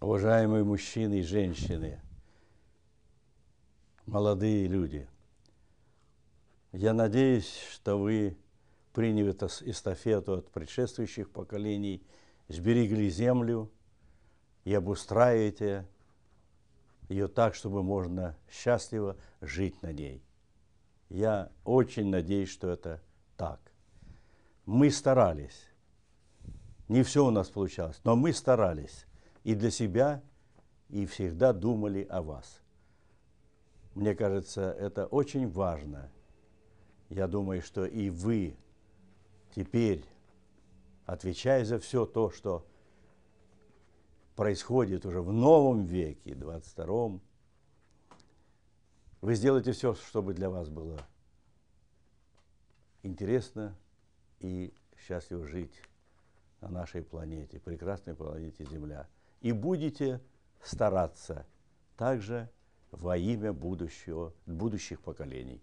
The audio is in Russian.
уважаемые мужчины и женщины, молодые люди, я надеюсь, что вы, приняли эту эстафету от предшествующих поколений, сберегли землю и обустраиваете ее так, чтобы можно счастливо жить на ней. Я очень надеюсь, что это так. Мы старались. Не все у нас получалось, но мы старались и для себя, и всегда думали о вас. Мне кажется, это очень важно. Я думаю, что и вы теперь, отвечая за все то, что происходит уже в новом веке, 22-м, вы сделаете все, чтобы для вас было интересно и счастливо жить на нашей планете, прекрасной планете Земля – и будете стараться также во имя будущего, будущих поколений.